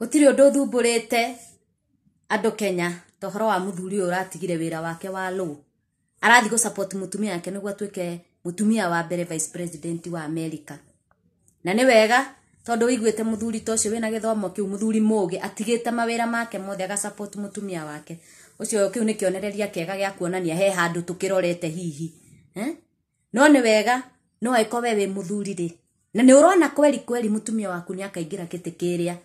gutirä undu thumburite andu kenya tohoro wa muthuri thuri å yå wake wa lu arathi gå må tumia wake nä guo atuä wa mbere vice president wa america na ni wega tondu wiguite muthuri må thuri ta å cio wä na gä thomo kä u make mothe agacapot support mutumia wake ucio kiu ni kionereria kega gä kuonania he handu tukirorete hihi eh? no ni wega no aä we muthuri ri na ni urona rona kweri kweri må waku ni akaingira kitikiria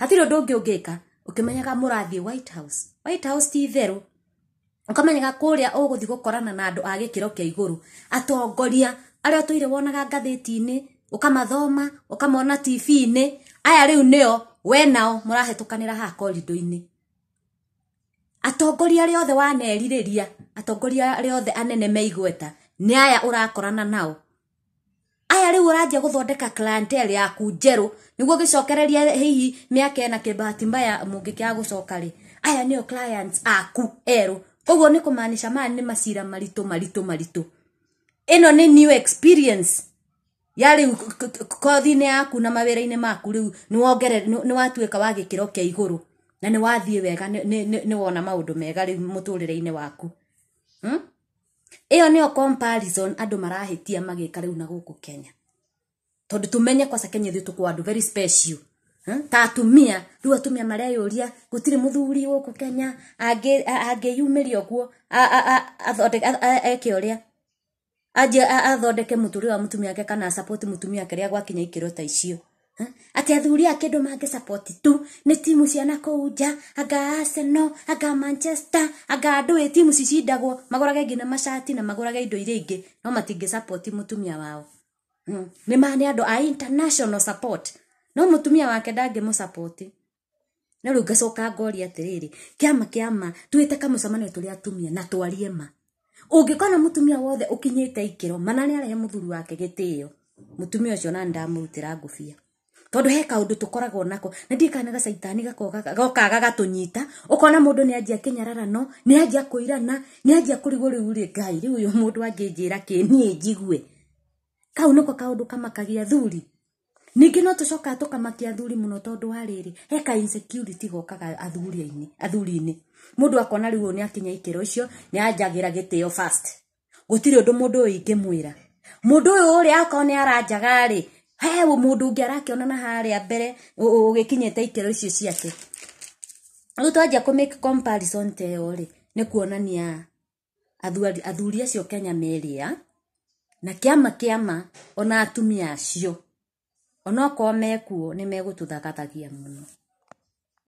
hatirä å ndå ngä å ngä ka å kä menyaga må rathiä white house white house ti theru ukamenyaga kuria uguthi gukorana na andũ agikiro gĩkĩro iguru atongoria arĩa tũire wonaga ngathĩti-inĩ ũkamathoma ũkamona tv-inĩ aya riu nĩo we nao murahetukanira ha corridor ini atongoria arĩa othe wanerirĩria atongoria arĩa othe anene meigweta ni aya urakorana nao aya rä u å ranjia gå thondeka clientele yaku njerå niguo gä cokereria hihi mä aka ena kä bahati mbaya må ngä kä gå coka rä aya nä yo clients aku erå koguo nä kå manisha maya nä macira maritå maritå maritå ä no nä new experience ya rä u kothi yaku na mawä-ra-inä maku rä u nä watuä ka wa gä kä ro kä igå rå na nä wathiä wega nä wona maå ndå mega rä u må tå rä re-inä waku hmm? ĩyo niyo comparison andå marahätia magä rä u na gå kenya tondå tå kwa kwaca kenya ithuä tå kå very special hm? ta atumia rä u atumia mareyå ria gå tirä må thuri gå kå kenya angä yumä ria å guo eke å rä a athondeke må tå rä wa må tumia wake kana må tumia ake rä a gwakinya ikä ta icio ati athuri a kä ndå support tu ni timu ciana kå nja anga arsenal anga manchester anga andå ä timu cicindagwo magurage nginya macati na magurage indo iria ingä no matingä support mutumia wao ni mane nä a international support no mutumia wake ndangä mu support na rä u ngacoka ngoria atä kiama rä kä ama kä atumia na twarie ma ungikona mutumia wothe ukinyite ikiro mana ni arehe muthuri wake gitio mutumia ucio na ndamurutira ngufia tondu he kaundu tukoragwo nako na ndikanä ga caitani gokaga gatånyita ukona må ndå nä anjia kinyararano nä anjia kå irana nä anjia kå rigwo rä u rä ngai rä u yo må ndå angä njä ra kä niä njigue kau nä ko kaå kamakagia thuri ningä no tå cokaga tå kamakia athuri må no tondå wa rä rä heka gokaga athuri-inä må ndå akona rä u å nä akinya ikä ro icio nä anjagä ra gä tä o gå tirä å ndå må ndå å ingä mwä ra må ndå å yå å rä akorwo nä aranjaga rä he mundu ungi arakionana haria mbere ugikinyite ikero icio ciake ru twanjia kå make comparison ta ä rä nä kuonania athuri acio kenya merä na kĩama kĩama ona atumia acio onokorwo mekuo nä megå tå thagathagia må no